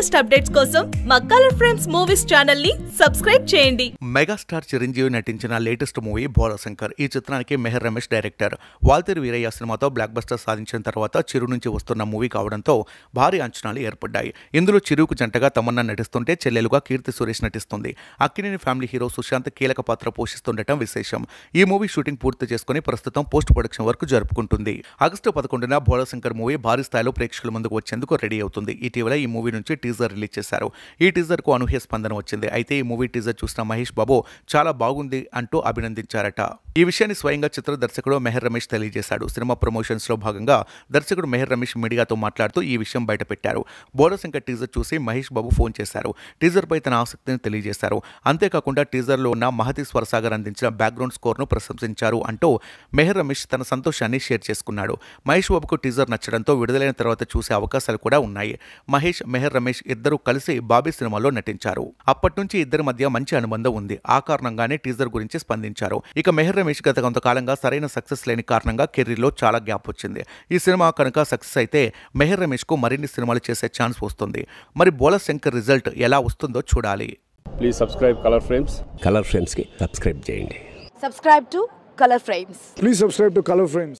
latest updates కోసం మా colour friends movies channel ని సబ్స్క్రైబ్ చేయండి మెగాస్టార్ చిరంజీవి నటించిన లేటెస్ట్ మూవీ బోలశంకర్ ఈ చిత్రానికి మెహర్ రమేష్ డైరెక్టర్ వాల్తేర్ వీరయ్య సినిమాతో బ్లాక్ బస్టర్ సాధించిన తర్వాత చిరు నుంచి వస్తున్న మూవీ కావడంతో భారీ అంచనాలు ఏర్పడ్డాయి ఇందులో చిరుకు జంటగా తమన్నా నటిస్తుంటే చెల్లెలుగా కీర్తి సురేష్ నటిస్తుంది అక్కినేని ఫ్యామిలీ హీరో సుశాంత్ కీలక పాత్ర పోషిస్తుండటం విశేషం ఈ మూవీ షూటింగ్ పూర్తి చేసుకుని ప్రస్తుతం పోస్ట్ ప్రొడక్షన్ వరకు జరుపుకుంటుంది ఆగస్టు పదకొండున బోళశంకర్ మూవీ భారీ స్థాయిలో ప్రేక్షకుల ముందుకు వచ్చేందుకు రెడీ అవుతుంది ఇటీవల ఈ మూవీ నుంచి టీజర్ రిలీజ్ చేశారు ఈ టీజర్ కు అనూహ్య స్పందన వచ్చింది అయితే ఈ మూవీ టీజర్ చూసిన మహేష్ బాబు చాలా బాగుంది అంటూ అభినందించారట ఈ విషయాన్ని స్వయంగా చిత్ర దర్శకుడు మెహర్ రమేష్ తెలియజేశాడు సినిమా ప్రమోషన్స్ లో భాగంగా దర్శకుడు మెహర్ రమేష్ మీడియాతో మాట్లాడుతూ ఈ విషయం బయటపెట్టారు బోడసింక టీజర్ చూసి మహేష్ బాబు ఫోన్ చేశారు టీజర్ పై తన ఆసక్తిని తెలియజేశారు అంతేకాకుండా టీజర్లో ఉన్న మహతి స్వరసాగర్ అందించిన బ్యాక్గ్రౌండ్ స్కోర్ను ప్రశంసించారు అంటూ మెహర్ రమేష్ తన సంతోషాన్ని షేర్ చేసుకున్నాడు మహేష్ బాబుకు టీజర్ నచ్చడంతో విడుదలైన తర్వాత చూసే అవకాశాలు కూడా ఉన్నాయి మహేష్ మెహర్ రమేష్ ఇద్దరూ కలిసి బాబీ సినిమాలో నటించారు అప్పటి నుంచి ఇద్దరు ఇద్దరి మధ్య మంచి అనుబంధం ఉంది ఆ కారణంగానే టీజర్ గురించి స్పందించారు ఇక మెహర్ రమేష్ గత కొంతకాలంగా సరైన సక్సెస్ లేని కారణంగా కెరీర్లో చాలా గ్యాప్ వచ్చింది ఈ సినిమా కనుక సక్సెస్ అయితే మెహర్ రమేష్ కు మరిన్ని సినిమాలు చేసే ఛాన్స్ వస్తుంది మరి బోల శంకర్ రిజల్ట్ ఎలా వస్తుందో చూడాలి please subscribe colour frames colour frames కి సబ్స్క్రైబ్ చేయండి subscribe to colour frames please subscribe to colour frames